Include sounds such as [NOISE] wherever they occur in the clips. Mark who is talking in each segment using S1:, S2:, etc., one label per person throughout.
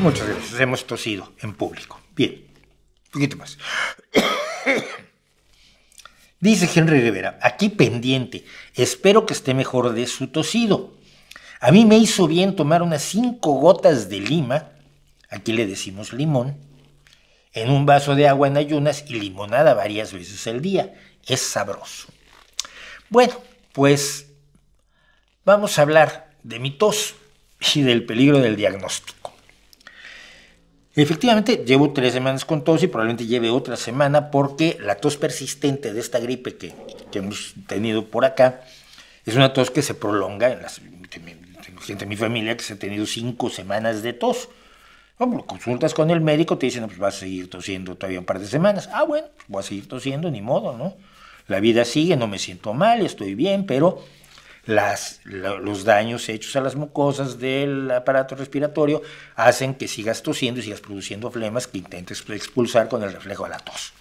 S1: Muchas gracias. Hemos tosido en público. Bien. Un poquito más. [COUGHS] Dice Henry Rivera, aquí pendiente, espero que esté mejor de su tosido. A mí me hizo bien tomar unas cinco gotas de lima, aquí le decimos limón, en un vaso de agua en ayunas y limonada varias veces al día. Es sabroso. Bueno, pues vamos a hablar de mi tos y del peligro del diagnóstico. Efectivamente, llevo tres semanas con tos y probablemente lleve otra semana porque la tos persistente de esta gripe que, que hemos tenido por acá es una tos que se prolonga. En las, tengo gente de mi familia que se ha tenido cinco semanas de tos. Pues, consultas con el médico, te dicen, pues vas a seguir tosiendo todavía un par de semanas. Ah, bueno, pues, voy a seguir tosiendo, ni modo, ¿no? La vida sigue, no me siento mal, estoy bien, pero las, los daños hechos a las mucosas del aparato respiratorio hacen que sigas tosiendo y sigas produciendo flemas que intentes expulsar con el reflejo de la tos.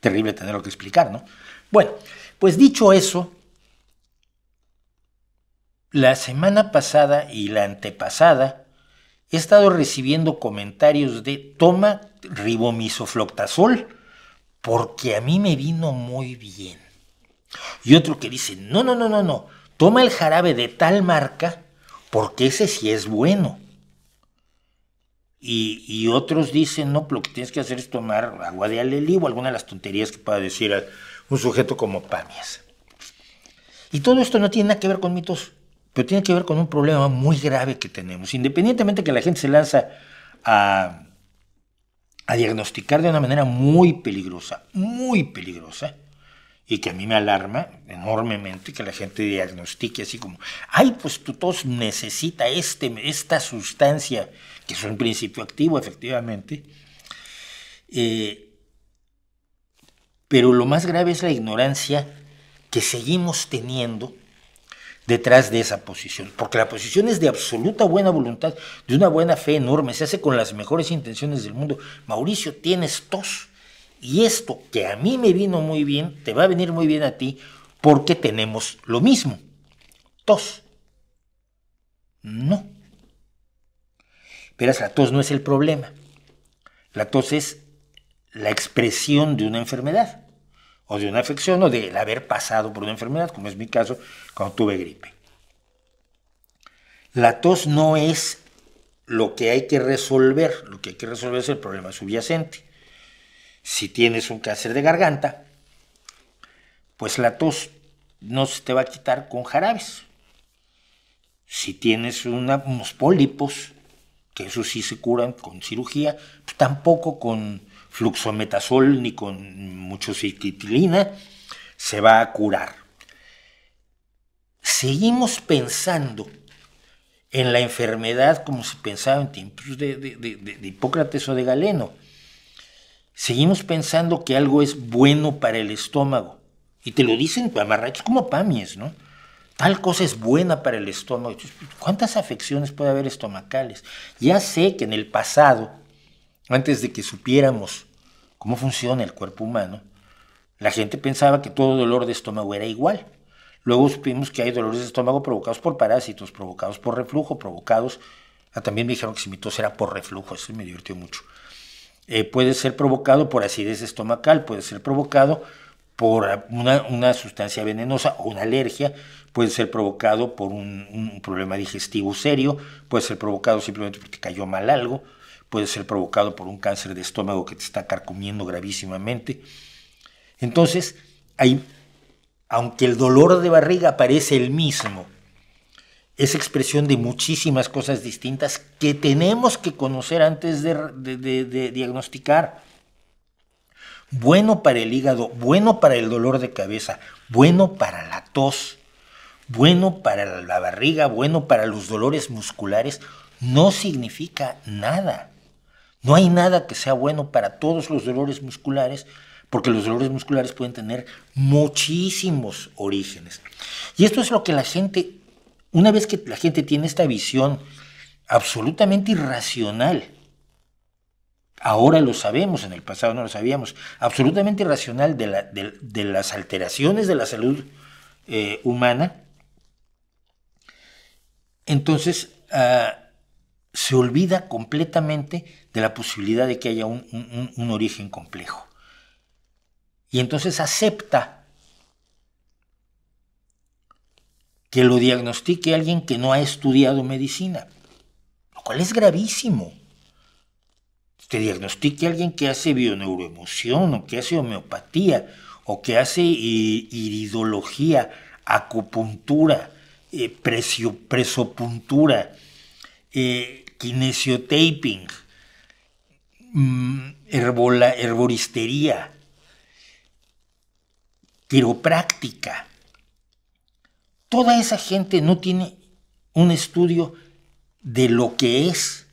S1: Terrible tenerlo que explicar, ¿no? Bueno, pues dicho eso, la semana pasada y la antepasada he estado recibiendo comentarios de toma ribomisofloctasol porque a mí me vino muy bien. Y otro que dice, no, no, no, no, no, toma el jarabe de tal marca porque ese sí es bueno. Y, otros dicen, no, lo que tienes que hacer es tomar agua de alelí o alguna de las tonterías que pueda decir un sujeto como Pamias. Y todo esto no tiene nada que ver con mitos, pero tiene que ver con un problema muy grave que tenemos. Independientemente que la gente se lanza a diagnosticar de una manera muy peligrosa, muy peligrosa, y que a mí me alarma enormemente que la gente diagnostique así como, ay, pues tu tos necesita este, esta sustancia, que es un principio activo efectivamente. Eh, pero lo más grave es la ignorancia que seguimos teniendo detrás de esa posición, porque la posición es de absoluta buena voluntad, de una buena fe enorme, se hace con las mejores intenciones del mundo. Mauricio, tienes tos y esto que a mí me vino muy bien, te va a venir muy bien a ti porque tenemos lo mismo. Tos. No. Verás, la tos no es el problema. La tos es la expresión de una enfermedad o de una afección o del haber pasado por una enfermedad, como es mi caso cuando tuve gripe. La tos no es lo que hay que resolver, lo que hay que resolver es el problema subyacente. Si tienes un cáncer de garganta, pues la tos no se te va a quitar con jarabes. Si tienes un unos pólipos, que eso sí se curan con cirugía, pues tampoco con fluxometasol ni con citilina se va a curar. Seguimos pensando en la enfermedad como se pensaba en tiempos de Hipócrates o de Galeno Seguimos pensando que algo es bueno para el estómago. Y te lo dicen amarrachos como pamies, ¿no? Tal cosa es buena para el estómago. ¿Cuántas afecciones puede haber estomacales? Ya sé que en el pasado, antes de que supiéramos cómo funciona el cuerpo humano, la gente pensaba que todo dolor de estómago era igual. Luego supimos que hay dolores de estómago provocados por parásitos, provocados por reflujo, provocados... Ah, también me dijeron que si mi tos era por reflujo, eso me divirtió mucho. Eh, puede ser provocado por acidez estomacal, puede ser provocado por una, sustancia venenosa o una alergia, puede ser provocado por un, problema digestivo serio, puede ser provocado simplemente porque cayó mal algo, puede ser provocado por un cáncer de estómago que te está carcomiendo gravísimamente. Entonces, hay, aunque el dolor de barriga parece el mismo es expresión de muchísimas cosas distintas que tenemos que conocer antes de, diagnosticar. Bueno para el hígado, bueno para el dolor de cabeza, bueno para la tos, bueno para la barriga, bueno para los dolores musculares, no significa nada. No hay nada que sea bueno para todos los dolores musculares, porque los dolores musculares pueden tener muchísimos orígenes. Y esto es lo que la gente una vez que la gente tiene esta visión absolutamente irracional, ahora lo sabemos, en el pasado no lo sabíamos, absolutamente irracional de, las alteraciones de la salud eh, humana, entonces ah, se olvida completamente de la posibilidad de que haya un origen complejo. Y entonces acepta que lo diagnostique alguien que no ha estudiado medicina, lo cual es gravísimo. Que diagnostique alguien que hace bioneuroemoción o que hace homeopatía o que hace eh, iridología, acupuntura, eh, presopuntura, eh, kinesiotaping, mm, herboristería, quiropráctica. Toda esa gente no tiene un estudio de lo que es,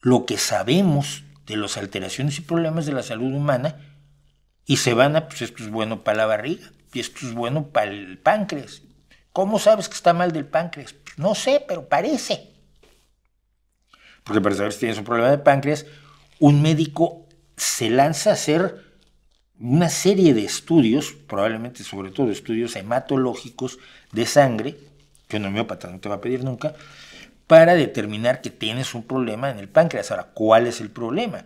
S1: lo que sabemos de las alteraciones y problemas de la salud humana y se van a, pues esto es bueno para la barriga y esto es bueno para el páncreas. ¿Cómo sabes que está mal del páncreas? Pues, no sé, pero parece. Porque para saber si tienes un problema de páncreas, un médico se lanza a hacer una serie de estudios, probablemente sobre todo estudios hematológicos de sangre, que un homeópata no te va a pedir nunca, para determinar que tienes un problema en el páncreas. Ahora, ¿cuál es el problema?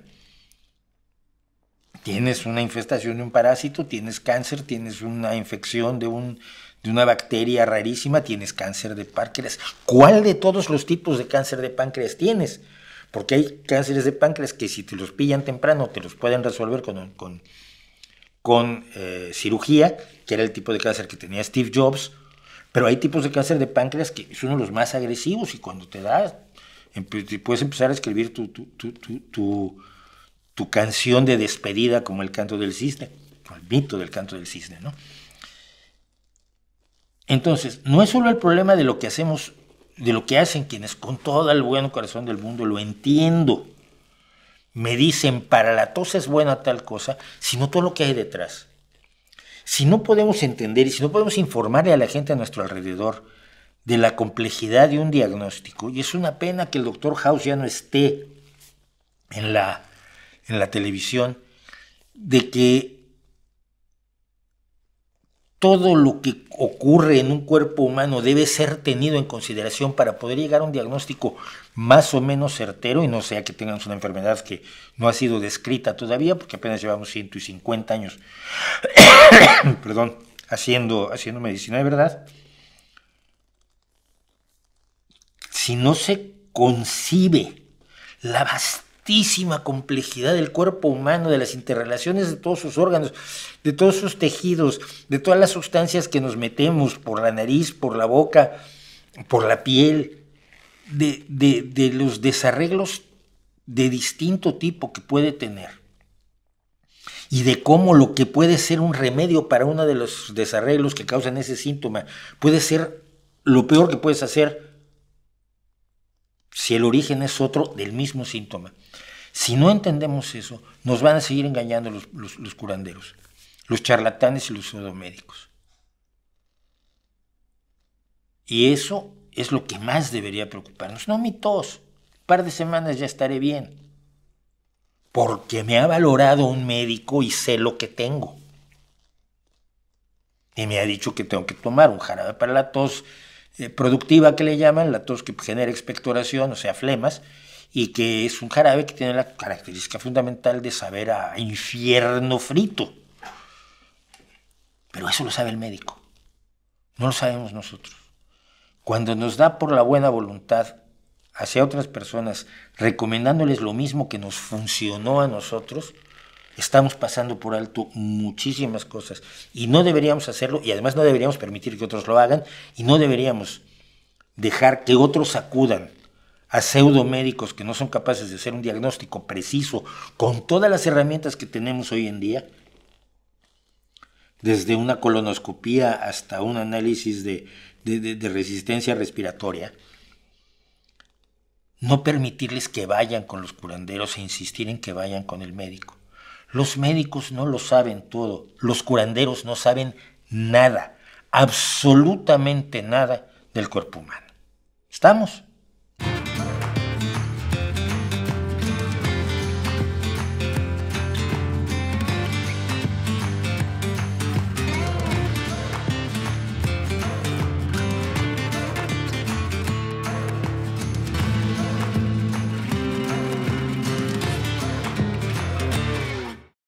S1: Tienes una infestación de un parásito, tienes cáncer, tienes una infección de, un, de una bacteria rarísima, tienes cáncer de páncreas. ¿Cuál de todos los tipos de cáncer de páncreas tienes? Porque hay cánceres de páncreas que si te los pillan temprano te los pueden resolver con con eh, cirugía, que era el tipo de cáncer que tenía Steve Jobs, pero hay tipos de cáncer de páncreas que es uno de los más agresivos y cuando te das, puedes empezar a escribir tu, tu, canción de despedida como el canto del cisne, el mito del canto del cisne, ¿no? Entonces, no es solo el problema de lo que hacemos, de lo que hacen quienes con todo el buen corazón del mundo, lo entiendo, me dicen para la tos es buena tal cosa, sino todo lo que hay detrás. Si no podemos entender y si no podemos informarle a la gente a nuestro alrededor de la complejidad de un diagnóstico, y es una pena que el doctor House ya no esté en la, en la televisión, de que todo lo que ocurre en un cuerpo humano debe ser tenido en consideración para poder llegar a un diagnóstico más o menos certero y no sea que tengamos una enfermedad que no ha sido descrita todavía, porque apenas llevamos 150 años, [COUGHS] perdón, haciendo, haciendo medicina de verdad. Si no se concibe la bastante complejidad del cuerpo humano, de las interrelaciones de todos sus órganos, de todos sus tejidos, de todas las sustancias que nos metemos por la nariz, por la boca, por la piel, de, de los desarreglos de distinto tipo que puede tener y de cómo lo que puede ser un remedio para uno de los desarreglos que causan ese síntoma puede ser lo peor que puedes hacer si el origen es otro del mismo síntoma. Si no entendemos eso, nos van a seguir engañando los, curanderos, los charlatanes y los pseudomédicos. Y eso es lo que más debería preocuparnos. No mi tos, un par de semanas ya estaré bien. Porque me ha valorado un médico y sé lo que tengo. Y me ha dicho que tengo que tomar un jarabe para la tos, eh, productiva que le llaman, la tos que genera expectoración, o sea, flemas, y que es un jarabe que tiene la característica fundamental de saber a infierno frito. Pero eso lo sabe el médico, no lo sabemos nosotros. Cuando nos da por la buena voluntad hacia otras personas recomendándoles lo mismo que nos funcionó a nosotros, Estamos pasando por alto muchísimas cosas y no deberíamos hacerlo y además no deberíamos permitir que otros lo hagan y no deberíamos dejar que otros acudan a pseudomédicos que no son capaces de hacer un diagnóstico preciso con todas las herramientas que tenemos hoy en día, desde una colonoscopía hasta un análisis de, de resistencia respiratoria, no permitirles que vayan con los curanderos e insistir en que vayan con el médico. Los médicos no lo saben todo, los curanderos no saben nada, absolutamente nada del cuerpo humano. ¿Estamos?